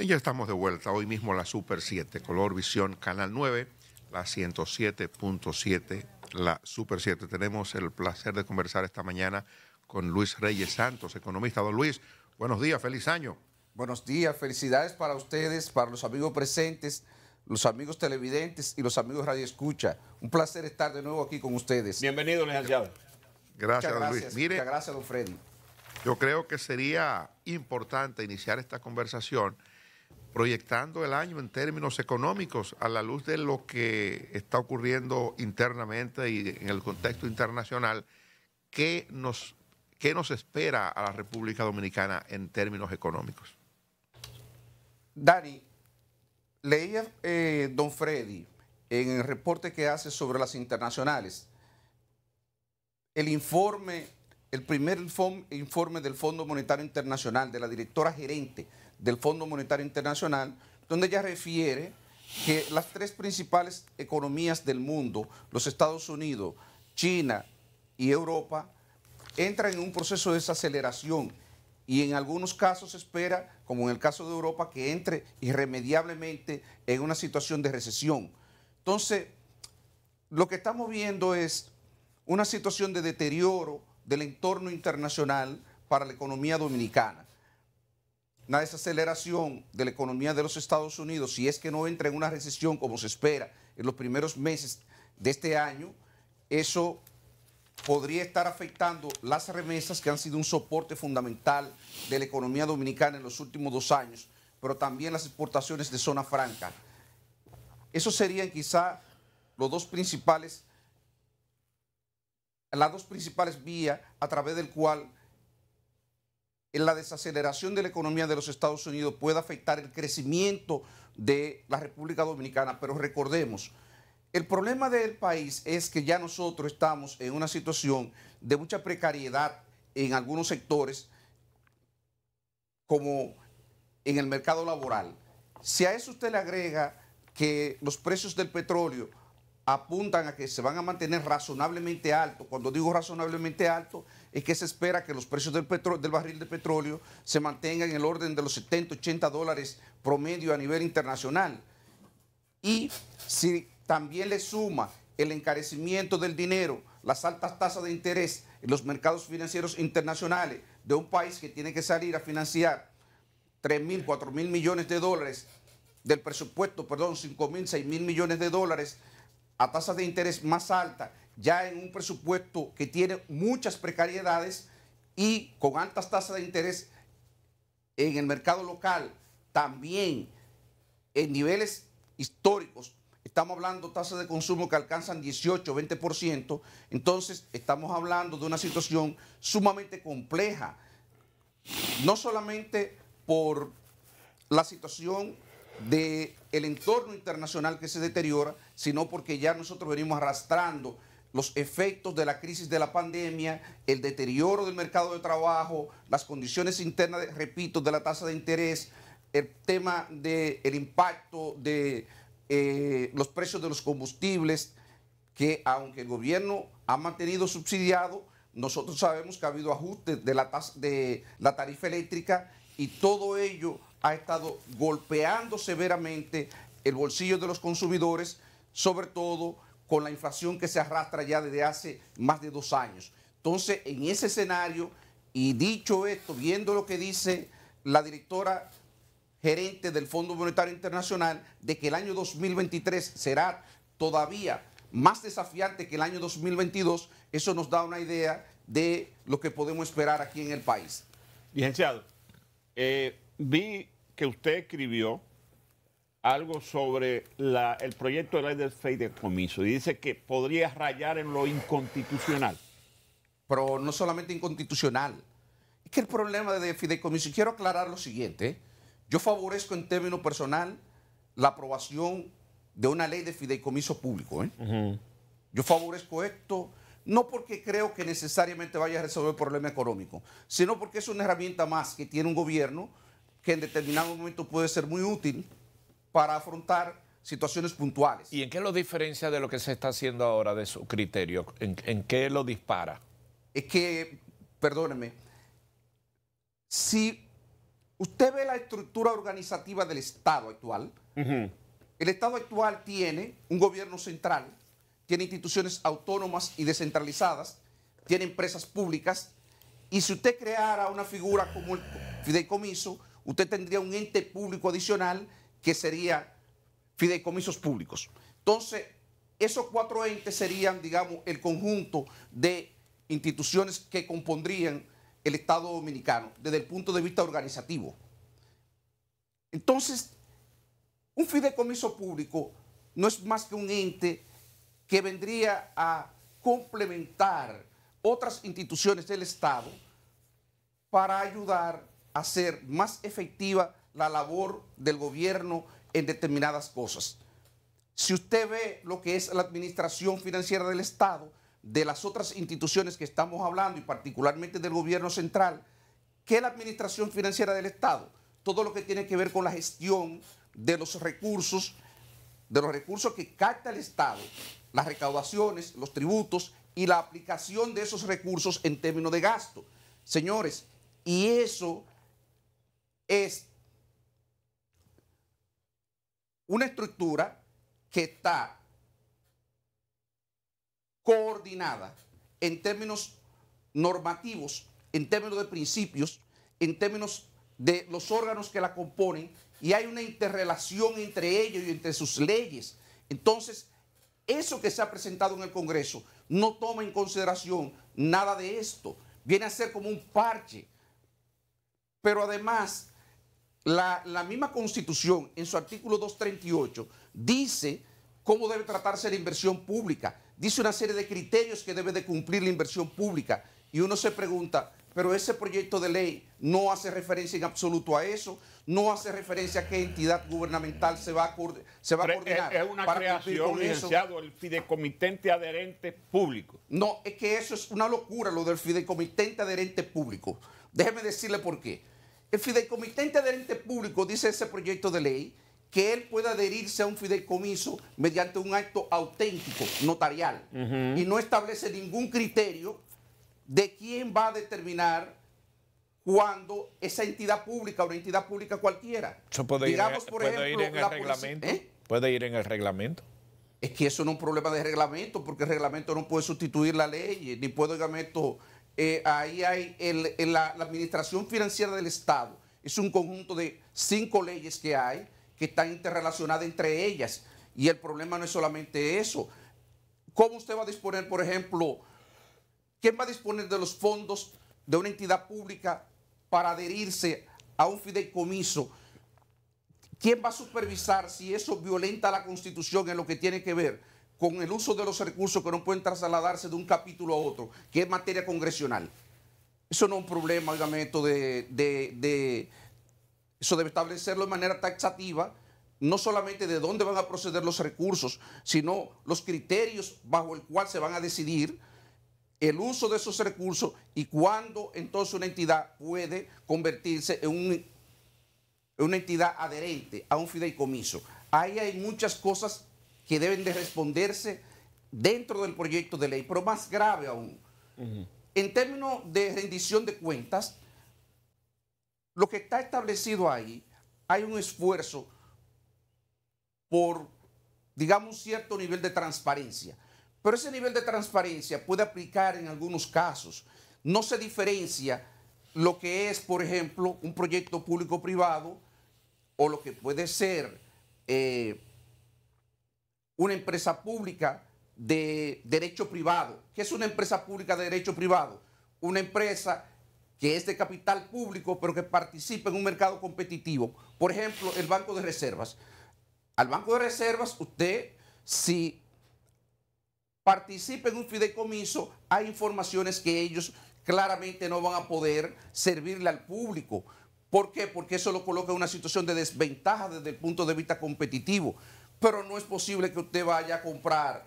Y ya estamos de vuelta, hoy mismo la Super 7, Color Visión, Canal 9, la 107.7, la Super 7. Tenemos el placer de conversar esta mañana con Luis Reyes Santos, economista. Don Luis, buenos días, feliz año. Buenos días, felicidades para ustedes, para los amigos presentes, los amigos televidentes y los amigos Radio Escucha. Un placer estar de nuevo aquí con ustedes. Bienvenido, licenciado. Gracias, Luis. muchas gracias, don Freddy. Yo creo que sería importante iniciar esta conversación proyectando el año en términos económicos a la luz de lo que está ocurriendo internamente y en el contexto internacional, ¿qué nos, qué nos espera a la República Dominicana en términos económicos? Dani, leía eh, Don Freddy en el reporte que hace sobre las internacionales, el informe, el primer informe del Fondo Monetario Internacional de la directora gerente del Fondo Monetario Internacional, donde ella refiere que las tres principales economías del mundo, los Estados Unidos, China y Europa, entran en un proceso de desaceleración y en algunos casos se espera, como en el caso de Europa, que entre irremediablemente en una situación de recesión. Entonces, lo que estamos viendo es una situación de deterioro del entorno internacional para la economía dominicana una desaceleración de la economía de los Estados Unidos, si es que no entra en una recesión como se espera en los primeros meses de este año, eso podría estar afectando las remesas que han sido un soporte fundamental de la economía dominicana en los últimos dos años, pero también las exportaciones de zona franca. eso serían quizá los dos principales, las dos principales vías a través del cual la desaceleración de la economía de los Estados Unidos puede afectar el crecimiento de la República Dominicana, pero recordemos, el problema del país es que ya nosotros estamos en una situación de mucha precariedad en algunos sectores, como en el mercado laboral. Si a eso usted le agrega que los precios del petróleo apuntan a que se van a mantener razonablemente altos. Cuando digo razonablemente alto, es que se espera que los precios del, del barril de petróleo se mantengan en el orden de los 70, 80 dólares promedio a nivel internacional. Y si también le suma el encarecimiento del dinero, las altas tasas de interés en los mercados financieros internacionales de un país que tiene que salir a financiar 3.000, mil, mil millones de dólares del presupuesto, perdón, 5.000, mil, 6 mil millones de dólares a tasas de interés más altas, ya en un presupuesto que tiene muchas precariedades y con altas tasas de interés en el mercado local, también en niveles históricos, estamos hablando tasas de consumo que alcanzan 18, 20%, entonces estamos hablando de una situación sumamente compleja, no solamente por la situación del el entorno internacional que se deteriora, sino porque ya nosotros venimos arrastrando los efectos de la crisis de la pandemia, el deterioro del mercado de trabajo, las condiciones internas, de, repito, de la tasa de interés, el tema del impacto de eh, los precios de los combustibles, que aunque el gobierno ha mantenido subsidiado, nosotros sabemos que ha habido ajustes de la, tasa, de la tarifa eléctrica y todo ello ha estado golpeando severamente el bolsillo de los consumidores, sobre todo con la inflación que se arrastra ya desde hace más de dos años. Entonces, en ese escenario, y dicho esto, viendo lo que dice la directora gerente del Fondo Monetario Internacional, de que el año 2023 será todavía más desafiante que el año 2022, eso nos da una idea de lo que podemos esperar aquí en el país. Licenciado, eh, vi que usted escribió algo sobre el proyecto de ley del de y dice que podría rayar en lo inconstitucional. Pero no solamente inconstitucional. Es que el problema de fideicomiso, y quiero aclarar lo siguiente, yo favorezco en término personal la aprobación de una ley de fideicomiso público. ¿eh? Yo favorezco esto no porque creo que necesariamente vaya a resolver el problema económico, sino porque es una herramienta más que tiene un gobierno que en determinado momento puede ser muy útil para afrontar situaciones puntuales. ¿Y en qué lo diferencia de lo que se está haciendo ahora de su criterio? ¿En, qué lo dispara? Es que, perdóneme, si usted ve la estructura organizativa del Estado actual, el Estado actual tiene un gobierno central, tiene instituciones autónomas y descentralizadas, tiene empresas públicas, y si usted creara una figura como el fideicomiso, usted tendría un ente público adicional que sería fideicomisos públicos. Entonces, esos cuatro entes serían, digamos, el conjunto de instituciones que compondrían el Estado Dominicano desde el punto de vista organizativo. Entonces, un fideicomiso público no es más que un ente que vendría a complementar otras instituciones del Estado para ayudar hacer más efectiva la labor del gobierno en determinadas cosas. Si usted ve lo que es la administración financiera del Estado, de las otras instituciones que estamos hablando y particularmente del gobierno central, ...¿qué es la administración financiera del Estado, todo lo que tiene que ver con la gestión de los recursos, de los recursos que capta el Estado, las recaudaciones, los tributos y la aplicación de esos recursos en términos de gasto. Señores, y eso es una estructura que está coordinada en términos normativos, en términos de principios, en términos de los órganos que la componen y hay una interrelación entre ellos y entre sus leyes. Entonces, eso que se ha presentado en el Congreso no toma en consideración nada de esto. Viene a ser como un parche. Pero además, la, misma Constitución, en su artículo 238, dice cómo debe tratarse la inversión pública, dice una serie de criterios que debe de cumplir la inversión pública. Y uno se pregunta, pero ese proyecto de ley no hace referencia en absoluto a eso, no hace referencia a qué entidad gubernamental se va a, coordinar. Es, una creación, licenciado, el fideicomitente adherente público. No, es que eso es una locura, lo del fideicomitente adherente público. Déjeme decirle por qué. El fideicomitente del ente público, dice ese proyecto de ley, que él puede adherirse a un fideicomiso mediante un acto auténtico, notarial, y no establece ningún criterio de quién va a determinar cuando esa entidad pública, una entidad pública cualquiera, Eso puede ir, por ejemplo, en el reglamento. ¿eh? Puede ir en el reglamento. Es que eso no es un problema de reglamento, porque el reglamento no puede sustituir la ley, ni puede, digamos, esto, eh, ahí hay la, administración financiera del Estado. Es un conjunto de cinco leyes que hay que están interrelacionadas entre ellas. Y el problema no es solamente eso. ¿Cómo usted va a disponer, por ejemplo, quién va a disponer de los fondos de una entidad pública para adherirse a un fideicomiso? ¿Quién va a supervisar si eso violenta la Constitución en lo que tiene que ver con el uso de los recursos que no pueden trasladarse de un capítulo a otro, que es materia congresional. Eso no es un problema, obviamente, esto de, Eso debe establecerlo de manera taxativa, no solamente de dónde van a proceder los recursos, sino los criterios bajo el cual se van a decidir el uso de esos recursos y cuándo entonces una entidad puede convertirse en, en una entidad adherente a un fideicomiso. Ahí hay muchas cosas que deben de responderse dentro del proyecto de ley, pero más grave aún. En términos de rendición de cuentas, lo que está establecido ahí, hay un esfuerzo por, digamos, un cierto nivel de transparencia. Pero ese nivel de transparencia puede aplicar en algunos casos. No se diferencia lo que es, por ejemplo, un proyecto público-privado o lo que puede ser eh, una empresa pública de derecho privado. ¿Qué es una empresa pública de derecho privado? Una empresa que es de capital público, pero que participa en un mercado competitivo. Por ejemplo, el Banco de Reservas. Al Banco de Reservas, usted, si participa en un fideicomiso, hay informaciones que ellos claramente no van a poder servirle al público. ¿Por qué? Porque eso lo coloca en una situación de desventaja desde el punto de vista competitivo. Pero no es posible que usted vaya a comprar,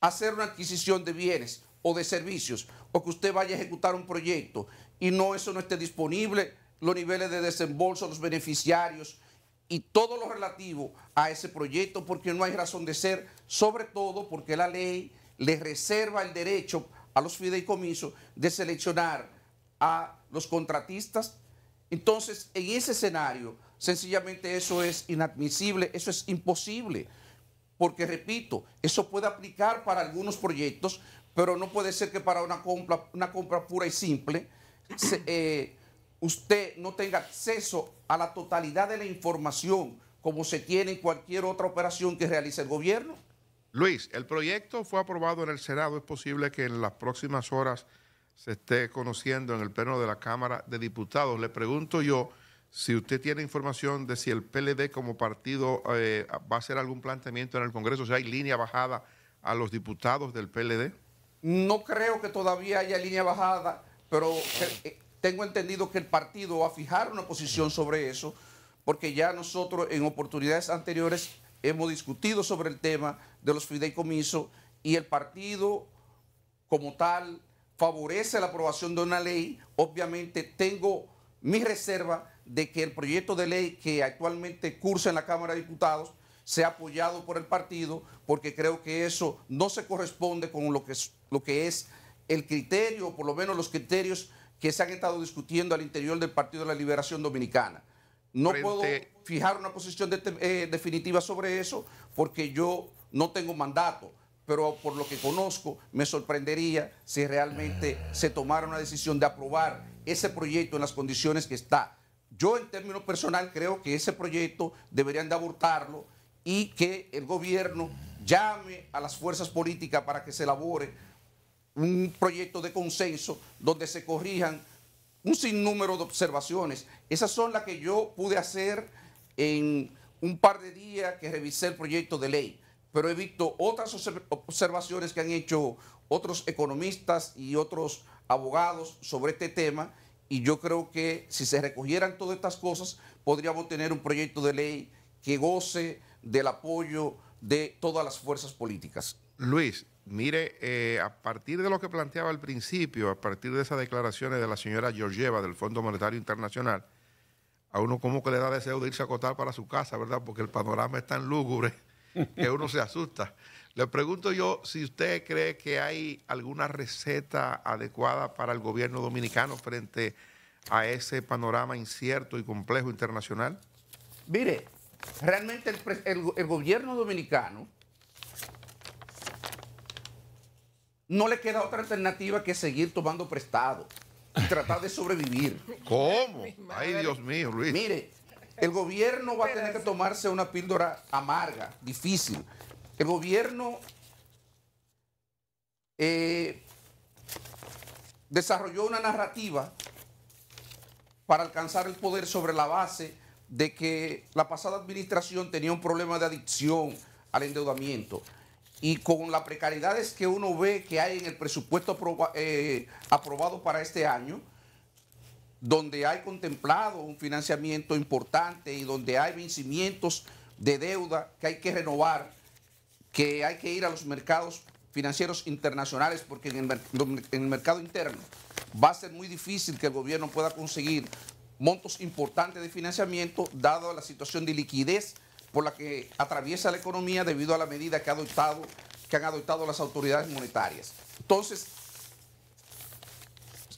hacer una adquisición de bienes o de servicios, o que usted vaya a ejecutar un proyecto y no eso no esté disponible, los niveles de desembolso, los beneficiarios y todo lo relativo a ese proyecto, porque no hay razón de ser, sobre todo porque la ley le reserva el derecho a los fideicomisos de seleccionar a los contratistas. Entonces, en ese escenario, Sencillamente eso es inadmisible, eso es imposible. Porque, repito, eso puede aplicar para algunos proyectos, pero no puede ser que para una compra, una compra pura y simple eh, usted no tenga acceso a la totalidad de la información como se tiene en cualquier otra operación que realice el gobierno. Luis, el proyecto fue aprobado en el Senado. Es posible que en las próximas horas se esté conociendo en el pleno de la Cámara de Diputados. Le pregunto yo si usted tiene información de si el PLD como partido eh, va a hacer algún planteamiento en el Congreso, si hay línea bajada a los diputados del PLD. No creo que todavía haya línea bajada, pero eh, tengo entendido que el partido va a fijar una posición sobre eso, porque ya nosotros en oportunidades anteriores hemos discutido sobre el tema de los fideicomisos y el partido como tal favorece la aprobación de una ley. Obviamente tengo mi reserva de que el proyecto de ley que actualmente cursa en la Cámara de Diputados sea apoyado por el partido, porque creo que eso no se corresponde con lo que es, el criterio, o por lo menos los criterios que se han estado discutiendo al interior del Partido de la Liberación Dominicana. No puedo fijar una posición eh, definitiva sobre eso, porque yo no tengo mandato pero por lo que conozco, me sorprendería si realmente se tomara una decisión de aprobar ese proyecto en las condiciones que está. Yo en términos personal creo que ese proyecto deberían de abortarlo y que el gobierno llame a las fuerzas políticas para que se elabore un proyecto de consenso donde se corrijan un sinnúmero de observaciones. Esas son las que yo pude hacer en un par de días que revisé el proyecto de ley, pero he visto otras observaciones que han hecho otros economistas y otros abogados sobre este tema y yo creo que si se recogieran todas estas cosas, podríamos tener un proyecto de ley que goce del apoyo de todas las fuerzas políticas. Luis, mire, eh, a partir de lo que planteaba al principio, a partir de esas declaraciones de la señora Georgieva del Fondo Monetario Internacional, a uno como que le da deseo de irse a acotar para su casa, ¿verdad? Porque el panorama es tan lúgubre que uno se asusta. Le pregunto yo si usted cree que hay alguna receta adecuada para el gobierno dominicano frente a ese panorama incierto y complejo internacional. Mire, realmente el, gobierno dominicano no le queda otra alternativa que seguir tomando prestado y tratar de sobrevivir. ¿Cómo? Ay, Dios mío, Luis. Mire, el gobierno va a tener que tomarse una píldora amarga, difícil, el gobierno eh, desarrolló una narrativa para alcanzar el poder sobre la base de que la pasada administración tenía un problema de adicción al endeudamiento. Y con las precariedades que uno ve que hay en el presupuesto eh, aprobado para este año, donde hay contemplado un financiamiento importante y donde hay vencimientos de deuda que hay que renovar, que hay que ir a los mercados financieros internacionales porque en el, mercado interno va a ser muy difícil que el gobierno pueda conseguir montos importantes de financiamiento dado la situación de liquidez por la que atraviesa la economía debido a la medida que, ha adoptado, que han adoptado las autoridades monetarias. Entonces,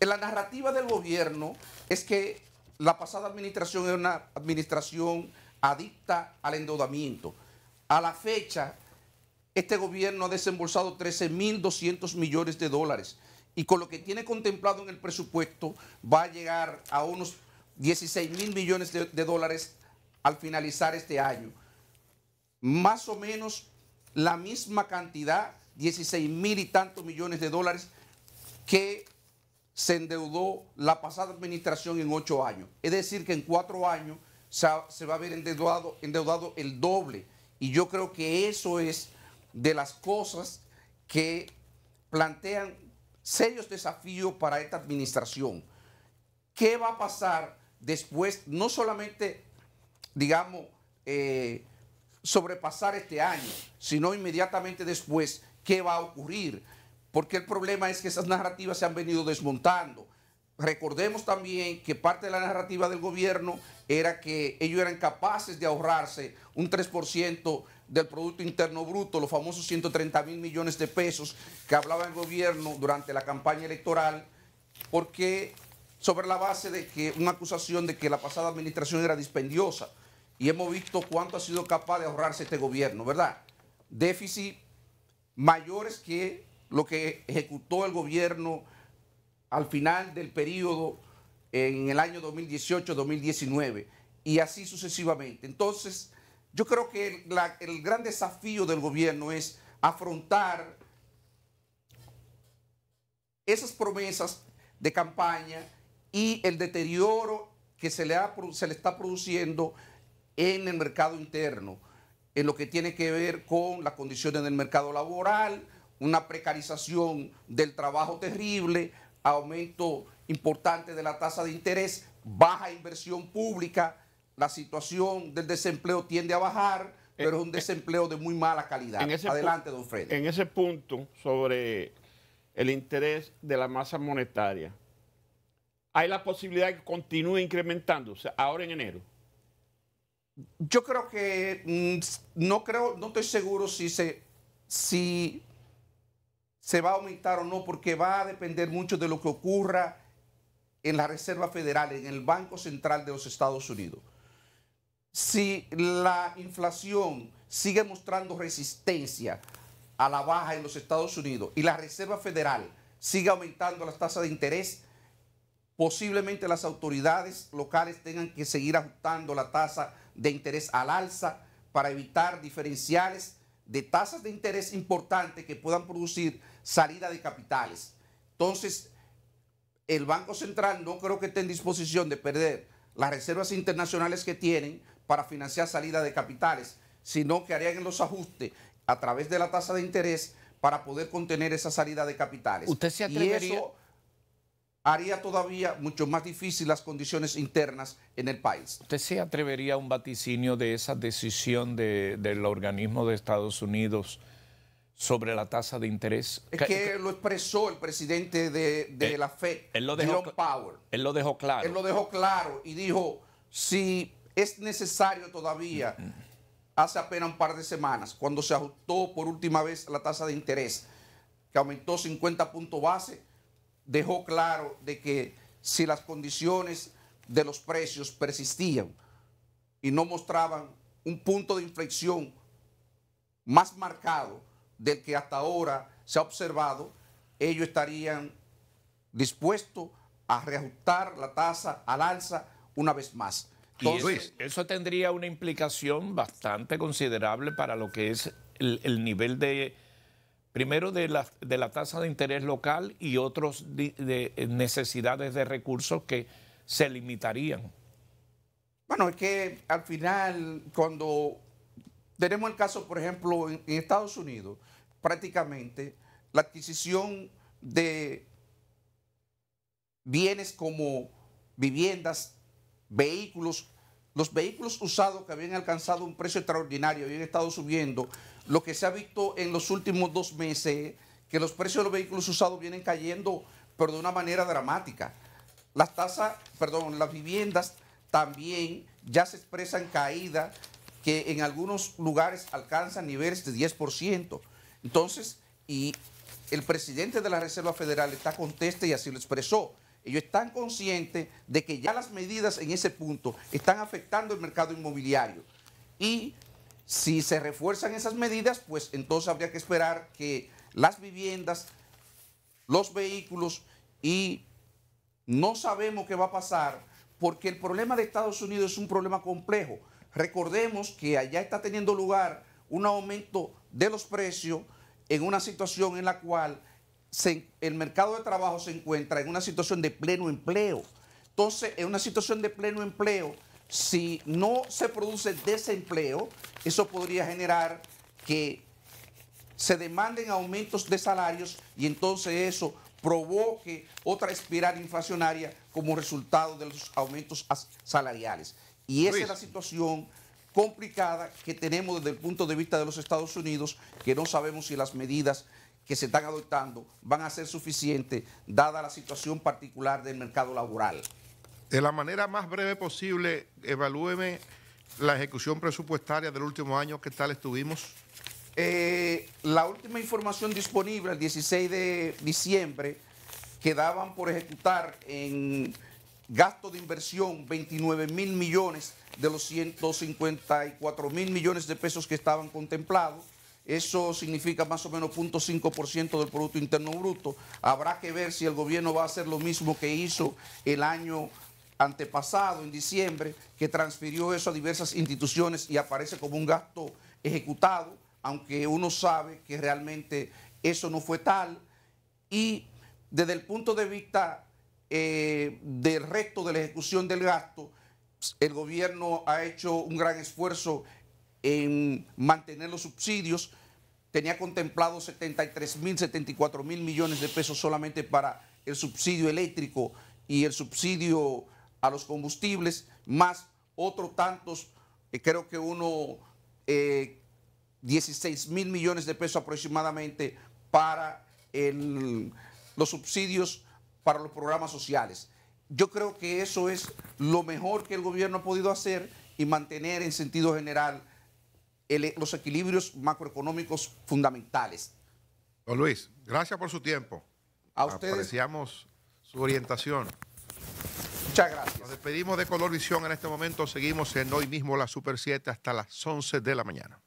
en la narrativa del gobierno es que la pasada administración era una administración adicta al endeudamiento. A la fecha, este gobierno ha desembolsado 13.200 millones de dólares y con lo que tiene contemplado en el presupuesto va a llegar a unos 16 mil millones de, dólares al finalizar este año. Más o menos la misma cantidad, 16 mil y tantos millones de dólares que se endeudó la pasada administración en ocho años. Es decir, que en cuatro años se, va a haber endeudado el doble. Y yo creo que eso es de las cosas que plantean serios desafíos para esta administración. ¿Qué va a pasar después, no solamente, digamos, eh, sobrepasar este año, sino inmediatamente después, qué va a ocurrir? Porque el problema es que esas narrativas se han venido desmontando. Recordemos también que parte de la narrativa del gobierno era que ellos eran capaces de ahorrarse un 3% del Producto Interno Bruto, los famosos 130 mil millones de pesos que hablaba el gobierno durante la campaña electoral, porque sobre la base de que una acusación de que la pasada administración era dispendiosa, y hemos visto cuánto ha sido capaz de ahorrarse este gobierno, ¿verdad? Déficit mayores que lo que ejecutó el gobierno al final del periodo en el año 2018-2019 y así sucesivamente. Entonces, yo creo que el gran desafío del gobierno es afrontar esas promesas de campaña y el deterioro que se se le está produciendo en el mercado interno, en lo que tiene que ver con las condiciones del mercado laboral, una precarización del trabajo terrible, aumento importante de la tasa de interés, baja inversión pública, la situación del desempleo tiende a bajar, eh, pero es un eh, desempleo de muy mala calidad. Adelante, don Freddy. En ese punto, sobre el interés de la masa monetaria, ¿hay la posibilidad de que continúe incrementándose ahora en enero? Yo creo que mm, no creo, no estoy seguro si se, si se va a aumentar o no, porque va a depender mucho de lo que ocurra en la Reserva Federal, en el Banco Central de los Estados Unidos si la inflación sigue mostrando resistencia a la baja en los Estados Unidos y la Reserva Federal sigue aumentando las tasas de interés, posiblemente las autoridades locales tengan que seguir ajustando la tasa de interés al alza para evitar diferenciales de tasas de interés importantes que puedan producir salida de capitales. Entonces, el Banco Central no creo que esté en disposición de perder las reservas internacionales que tienen para financiar salida de capitales, sino que harían los ajustes a través de la tasa de interés para poder contener esa salida de capitales. Y eso haría todavía mucho más difícil las condiciones internas en el país. ¿Usted se atrevería a un vaticinio de esa decisión del organismo de Estados Unidos sobre la tasa de interés? Es que lo expresó el presidente de, eh, la FED, John Power. Él lo dejó claro. Él lo dejó claro y dijo, si es necesario todavía, hace apenas un par de semanas, cuando se ajustó por última vez la tasa de interés, que aumentó 50 puntos base, dejó claro de que si las condiciones de los precios persistían y no mostraban un punto de inflexión más marcado del que hasta ahora se ha observado, ellos estarían dispuestos a reajustar la tasa al alza una vez más eso, tendría una implicación bastante considerable para lo que es el, nivel de, primero de la, tasa de interés local y otras de, eh, necesidades de recursos que se limitarían. Bueno, es que al final, cuando tenemos el caso, por ejemplo, en Estados Unidos, prácticamente la adquisición de bienes como viviendas vehículos, los vehículos usados que habían alcanzado un precio extraordinario, habían estado subiendo, lo que se ha visto en los últimos dos meses, que los precios de los vehículos usados vienen cayendo, pero de una manera dramática. Las tasas, perdón, las viviendas también ya se expresan caída, que en algunos lugares alcanzan niveles de 10%. Entonces, y el presidente de la Reserva Federal está contesta y así lo expresó ellos están conscientes de que ya las medidas en ese punto están afectando el mercado inmobiliario. Y si se refuerzan esas medidas, pues entonces habría que esperar que las viviendas, los vehículos y no sabemos qué va a pasar porque el problema de Estados Unidos es un problema complejo. Recordemos que allá está teniendo lugar un aumento de los precios en una situación en la cual el mercado de trabajo se encuentra en una situación de pleno empleo. Entonces, en una situación de pleno empleo, si no se produce desempleo, eso podría generar que se demanden aumentos de salarios y entonces eso provoque otra espiral inflacionaria como resultado de los aumentos salariales. Y esa es la situación complicada que tenemos desde el punto de vista de los Estados Unidos, que no sabemos si las medidas que se están adoptando van a ser suficientes dada la situación particular del mercado laboral. De la manera más breve posible, evalúeme la ejecución presupuestaria del último año, ¿qué tal estuvimos? Eh, la última información disponible el 16 de diciembre quedaban por ejecutar en gasto de inversión 29 mil millones de los 154 mil millones de pesos que estaban contemplados. Eso significa más o menos 0.5% del Producto Interno Bruto. Habrá que ver si el gobierno va a hacer lo mismo que hizo el año antepasado, en diciembre, que transfirió eso a diversas instituciones y aparece como un gasto ejecutado, aunque uno sabe que realmente eso no fue tal. Y desde el punto de vista eh, del resto de la ejecución del gasto, el gobierno ha hecho un gran esfuerzo en mantener los subsidios, tenía contemplado 73 mil, 74 mil millones de pesos solamente para el subsidio eléctrico y el subsidio a los combustibles, más otros tantos, eh, creo que uno 16 eh, mil millones de pesos aproximadamente para los subsidios para los programas sociales. Yo creo que eso es lo mejor que el gobierno ha podido hacer y mantener en sentido general los equilibrios macroeconómicos fundamentales. Don Luis, gracias por su tiempo. A ustedes. Apreciamos su orientación. Muchas gracias. Nos despedimos de Color Visión en este momento. Seguimos en hoy mismo la Super 7 hasta las 11 de la mañana.